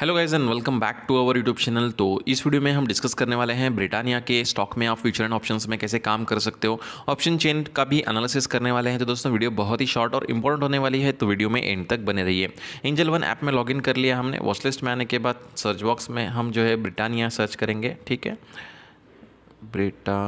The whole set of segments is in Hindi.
hello guys and welcome back to our YouTube channel तो इस वीडियो में हम डिस्कस करने वाले हैं ब्रिटानिया के स्टॉक में आप फ्यूचर एंड ऑप्शंस में कैसे काम कर सकते हो ऑप्शन चेन का भी एनालिसिस करने वाले हैं तो दोस्तों वीडियो बहुत ही शॉर्ट और इंपॉर्टेंट होने वाली है तो वीडियो में एंड तक बने रहिए एंजल वन ऐप में लॉगिन कर लिया हमने वॉचलिस्ट में आने के बाद सर्च बॉक्स में हम जो है ब्रिटानिया सर्च करेंगे ठीक है ब्रिटा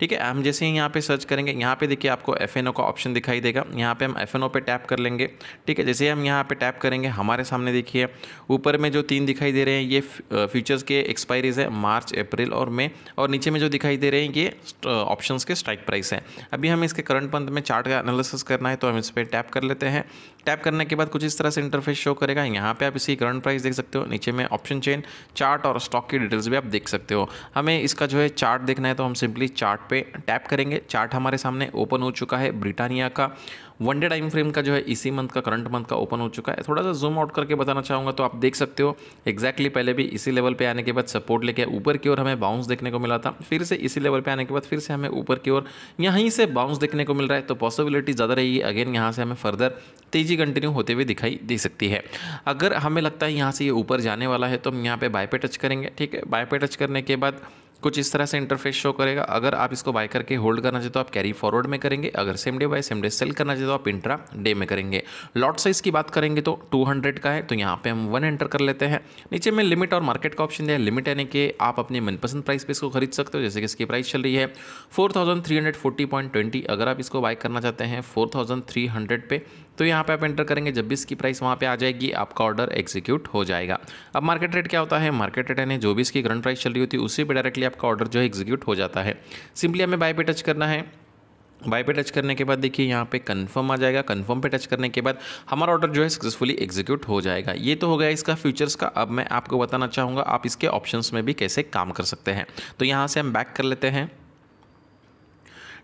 ठीक है हम जैसे ही यहाँ पे सर्च करेंगे यहाँ पे देखिए आपको एफ का ऑप्शन दिखाई देगा यहाँ पे हम एफ पे टैप कर लेंगे ठीक है जैसे हम यहाँ पे टैप करेंगे हमारे सामने देखिए ऊपर में जो तीन दिखाई दे रहे हैं ये फ्यूचर्स के एक्सपायरीज है मार्च अप्रैल और मई और नीचे में जो दिखाई दे रहे हैं ये ऑप्शन के स्ट्राइक प्राइस हैं अभी हमें इसके करंट पंथ में चार्ट का एनालिसिस करना है तो हम इस पर टैप कर लेते हैं टैप करने के बाद कुछ इस तरह से इंटरफेस शो करेगा यहाँ पे आप इसकी करंट प्राइस देख सकते हो नीचे में ऑप्शन चेन चार्ट और स्टॉक की डिटेल्स भी आप देख सकते हो हमें इसका जो है चार्ट देखना है तो हम सिंपली चार्ट पे टैप करेंगे चार्ट हमारे सामने ओपन हो चुका है ब्रिटानिया का वन डे टाइम फ्रेम का जो है इसी मंथ का करंट मंथ का ओपन हो चुका है थोड़ा सा जूम आउट करके बताना चाहूँगा तो आप देख सकते हो एक्जैक्टली पहले भी इसी लेवल पे आने के बाद सपोर्ट लेके ऊपर की ओर हमें बाउंस देखने को मिला था फिर से इसी लेवल पे आने के बाद फिर से हमें ऊपर की ओर यहीं से बाउंस देखने को मिल रहा है तो पॉसिबिलिटी ज़्यादा है अगेन यहाँ से हमें फर्दर तेजी कंटिन्यू होते हुए दिखाई दे सकती है अगर हमें लगता है यहाँ से ये ऊपर जाने वाला है तो हम यहाँ पर बाय पे टच करेंगे ठीक है बाय पे टच करने के बाद कुछ इस तरह से इंटरफेस शो करेगा अगर आप इसको बाय करके होल्ड करना चाहते हो आप कैरी फॉरवर्ड में करेंगे अगर same day buy same day sell करना चाहते हो आप इंट्रा डे में करेंगे लॉट साइज़ की बात करेंगे तो 200 का है तो यहाँ पे हम वन एंटर कर लेते हैं नीचे में लिमिट और मार्केट का ऑप्शन दिया है लिमिट यानी कि आप अपने मनपसंद प्राइस पे इसको खरीद सकते हो जैसे कि इसकी प्राइस चल रही है फोर अगर आप इसको बाय करना चाहते हैं फोर पे तो यहाँ पे आप एंटर करेंगे जब भी इसकी प्राइस वहाँ पे आ जाएगी आपका ऑर्डर एग्जीक्यूट हो जाएगा अब मार्केट रेट क्या होता है मार्केट रेट यानी जो भी इसकी करंट प्राइस चल रही होती है उसी पर डायरेक्टली आपका ऑर्डर जो है एग्जीक्यूट हो जाता है सिंपली हमें बाय पे टच करना है बाय पे टच करने के बाद देखिए यहाँ पे कंफर्म आ जाएगा कंफर्म पे टच करने के बाद हमारा ऑर्डर जो है सक्सेसफुली एग्जीक्यूट हो जाएगा ये तो हो गया इसका फ्यूचर्स का अब मैं आपको बताना चाहूँगा आप इसके ऑप्शंस में भी कैसे काम कर सकते हैं तो यहाँ से हम बैक कर लेते हैं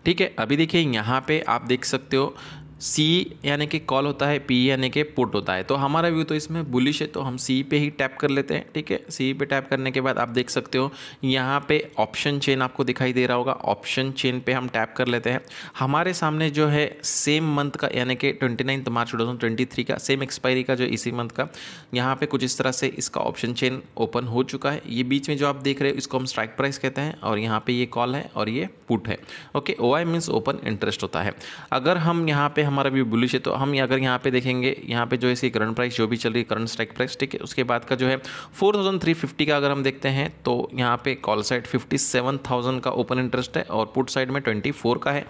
ठीक है अभी देखिए यहाँ पे आप देख सकते हो सी यानी कि कॉल होता है पी यानी कि पुट होता है तो हमारा व्यू तो इसमें बुलिश है तो हम सी पे ही टैप कर लेते हैं ठीक है सी पे टैप करने के बाद आप देख सकते हो यहाँ पे ऑप्शन चेन आपको दिखाई दे रहा होगा ऑप्शन चेन पे हम टैप कर लेते हैं हमारे सामने जो है सेम मंथ का यानी कि ट्वेंटी नाइन्थ मार्च टू का सेम एक्सपायरी का जो इसी मंथ का यहाँ पर कुछ इस तरह से इसका ऑप्शन चेन ओपन हो चुका है ये बीच में जो आप देख रहे हो इसको हम स्ट्राइक प्राइस कहते हैं और यहाँ पर ये कॉल है और ये पुट है okay O I means open interest होता है अगर हम यहाँ पर हमारा व्यू बुलिश है तो हम अगर यहाँ पे देखेंगे यहाँ पे जो इसकी करंट प्राइस जो भी चल रही है करंट स्ट्राइक प्राइस ठीक है उसके बाद का जो है 4,350 का अगर हम देखते हैं तो यहाँ पे कॉल साइड 57,000 का ओपन इंटरेस्ट है और पुट साइड में 24 का है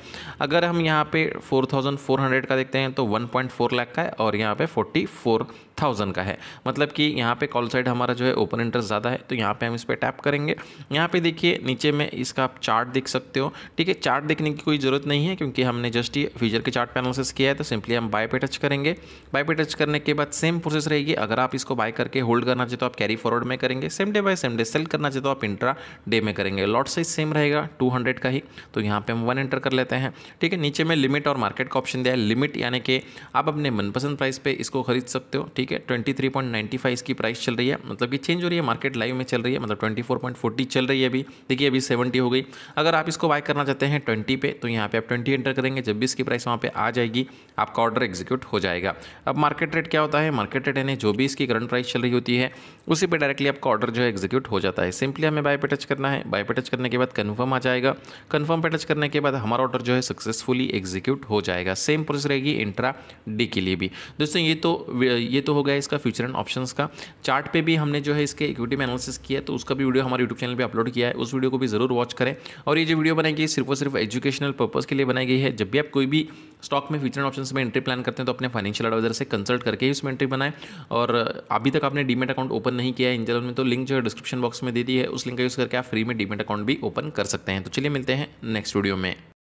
अगर हम यहाँ पे 4,400 का देखते हैं तो 1.4 लाख का है और यहाँ पे 44,000 का है मतलब कि यहाँ पे कॉल साइड हमारा जो है ओपन इंटरेस्ट ज़्यादा है तो यहाँ पे हम इस पर टैप करेंगे यहाँ पे देखिए नीचे में इसका आप चार्ट देख सकते हो ठीक है चार्ट देखने की कोई ज़रूरत नहीं है क्योंकि हमने जस्ट ही फ्यूचर के चार्ट पैनल से प्रोसेस किया है तो सिंपली हम बाय पे टच करेंगे बाय पे टच करने के बाद सेम प्रोसेस रहेगी अगर आप इसको बाय करके होल्ड करना चाहते तो आप कैरी फॉरवर्ड में करेंगे same day buy same day sell करना चाहते तो आप इंट्रा डे में करेंगे लॉट साइज सेम रहेगा टू का ही तो यहाँ पर हम वन एंटर कर लेते हैं ठीक है नीचे में लिमिट और मार्केट का ऑप्शन दिया है लिमिट यानी कि आप अपने मनपसंद प्राइस पर इसको खरीद सकते हो ठीक है ट्वेंटी इसकी प्राइस चल रही है मतलब कि चेंज हो रही है मार्केट लाइव में चल रही है मतलब ट्वेंटी चल रही है अभी देखिए अभी सेवेंटी हो गई अगर आप इसको बाय करना चाहते हैं ट्वेंटी पे तो यहाँ पे आप ट्वेंटी एंटर करेंगे जब भी इसकी प्राइस वहाँ पे आ जाएगी कि आपका ऑर्डर एग्जीक्यूट हो जाएगा अब मार्केट रेट क्या होता है मार्केट रेट यानी जो भी इसकी करंट प्राइस चल रही होती है उसी पे डायरेक्टली आपका ऑर्डर जो है एग्जीक्यूट हो जाता है सिंपली हमें बाय पे टच करना है बाय पे टच करने के बाद कन्फर्म आ जाएगा कन्फर्म पे टच करने के बाद हमारा ऑर्डर जो है सक्सेसफुली एग्जीक्यूट हो जाएगा सेम प्रोसेस रहेगी इंट्रा डी के लिए भी दोस्तों ये तो ये तो हो गया इसका फ्यूचर एंड ऑप्शन का चार्ट पे भी हमने जो है इसके इक्विटी में एनालिसिस किया तो उसका भी वीडियो हमारे यूट्यूब चैनल पर अपलोड किया है उस वीडियो को भी जरूर वॉच करें और ये जो वीडियो बनाई गई सिर्फ और सिर्फ एजुकेशनल पर्पज़ के लिए बनाई गई है जब भी आप कोई भी स्टॉक में फ्यूचर ऑप्शन में एंट्री प्लान करते हैं तो अपने फाइनेंशियल एडवाइजर से कंसल्ट करके ही उसमें एंट्री बनाएं और अभी तक आपने डीमेट अकाउंट ओपन नहीं किया है इंजन में तो लिंक जो है डिस्क्रिप्शन बॉक्स में दे दी है उस लिंक का यूज़ करके आप फ्री में डीमेट अकाउंट भी ओपन कर सकते हैं तो चलिए मिलते हैं नेक्स्ट वीडियो में